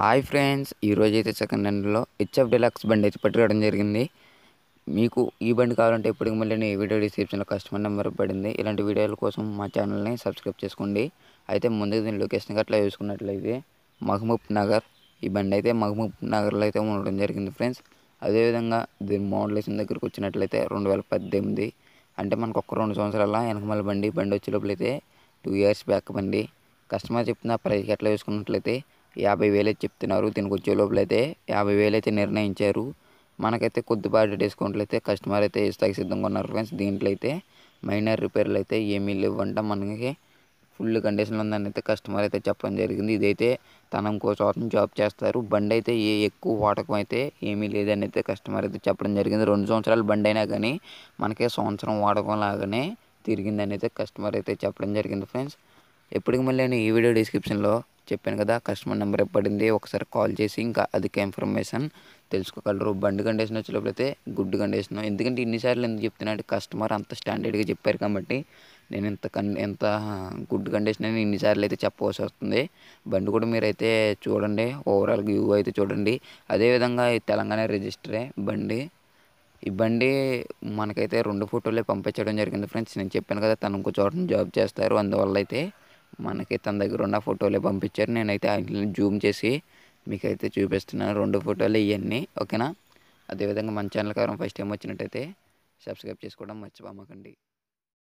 hi friends ఈరోజు అయితే second హ్యాండ్లో హెచ్ఎఫ్ డెలక్స్ బండి అయితే పట్టుకోవడం జరిగింది మీకు ఈ బండి కావాలంటే ఇప్పటికి మళ్ళీ నేను వీడియో డిస్క్రిప్షన్లో కస్టమర్ నెంబర్ పడింది ఇలాంటి వీడియోల కోసం మా ఛానల్ని సబ్స్క్రైబ్ చేసుకోండి అయితే ముందుగా దీని లొకేషన్ అట్లా చూసుకున్నట్లయితే మహమూబ్ నగర్ ఈ బండి అయితే మహమూబ్ నగర్లో అయితే ఉండడం జరిగింది ఫ్రెండ్స్ అదేవిధంగా దీని మోడలేషన్ దగ్గరికి వచ్చినట్లయితే రెండు వేల పద్దెనిమిది అంటే మనకు ఒక్క రెండు సంవత్సరాల వెనకమల బండి బండి వచ్చే లోపలైతే టూ ఇయర్స్ బ్యాక్ బండి కస్టమర్ చెప్పిన ప్రైస్ ఎట్లా చూసుకున్నట్లయితే యాభై వేలు చెప్తున్నారు దీనికి వచ్చే అయితే యాభై వేలు అయితే నిర్ణయించారు మనకైతే కొద్దిపాటి డిస్కౌంట్లు అయితే కస్టమర్ అయితే ఇస్తాకి సిద్ధంగా ఉన్నారు ఫ్రెండ్స్ దీంట్లో అయితే మైనర్ రిపేర్లు అయితే ఏమీ లేవంట మనకి ఫుల్ కండిషన్లో ఉందని అయితే కస్టమర్ అయితే చెప్పడం జరిగింది ఇదైతే తనం కోసం జాబ్ చేస్తారు బండి అయితే ఏ ఎక్కువ వాడకం అయితే ఏమీ లేదని అయితే కస్టమర్ అయితే చెప్పడం జరిగింది రెండు సంవత్సరాలు బండి అయినా కానీ మనకే సంవత్సరం వాడకం లాగానే తిరిగిందని అయితే కస్టమర్ అయితే చెప్పడం జరిగింది ఫ్రెండ్స్ ఎప్పటికి మళ్ళీ నేను ఈ వీడియో డిస్క్రిప్షన్లో చెప్పాను కదా కస్టమర్ నెంబర్ పడింది ఒకసారి కాల్ చేసి ఇంకా అధిక ఇన్ఫర్మేషన్ తెలుసుకోగలరు బండి కండిషన్ వచ్చేటప్పుడైతే గుడ్ కండిషన్ ఎందుకంటే ఇన్నిసార్లు ఎందుకు చెప్తున్నాడు కస్టమర్ అంత స్టాండర్డ్గా చెప్పారు కాబట్టి నేను ఇంత కన్ ఎంత గుడ్ కండిషన్ అని ఇన్నిసార్లు అయితే చెప్పవలసి వస్తుంది బండి కూడా మీరైతే చూడండి ఓవరాల్ వ్యూ అయితే చూడండి అదేవిధంగా ఈ తెలంగాణ రిజిస్టరే బండి ఈ బండి మనకైతే రెండు ఫోటోలే పంపించడం జరిగింది ఫ్రెండ్స్ నేను చెప్పాను కదా తను ఇంకో చోట జాబ్ చేస్తారు అందువల్ల అయితే మనకి తన దగ్గర ఉన్న ఫోటోలే పంపించారు నేనైతే ఆయన జూమ్ చేసి మీకైతే చూపిస్తున్నాను రెండు ఫోటోలు ఇవన్నీ ఓకేనా అదేవిధంగా మన ఛానల్ కారం ఫస్ట్ టైం వచ్చినట్టయితే సబ్స్క్రైబ్ చేసుకోవడం మర్చిపోమకండి